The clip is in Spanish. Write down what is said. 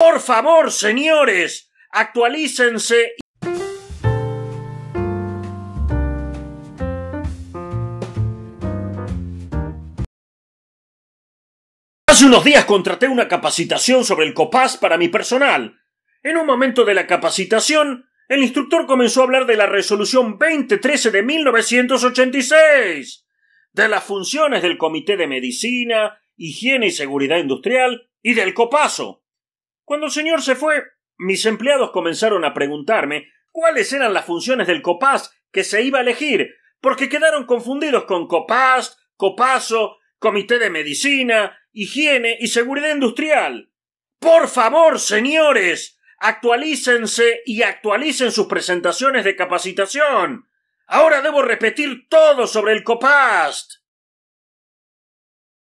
Por favor, señores, actualícense. Hace unos días contraté una capacitación sobre el COPAS para mi personal. En un momento de la capacitación, el instructor comenzó a hablar de la resolución 2013 de 1986, de las funciones del Comité de Medicina, Higiene y Seguridad Industrial y del COPASO. Cuando el señor se fue, mis empleados comenzaron a preguntarme cuáles eran las funciones del copaz que se iba a elegir, porque quedaron confundidos con Copast, COPASO, comité de medicina, higiene y seguridad industrial. Por favor, señores, actualícense y actualicen sus presentaciones de capacitación. Ahora debo repetir todo sobre el copast.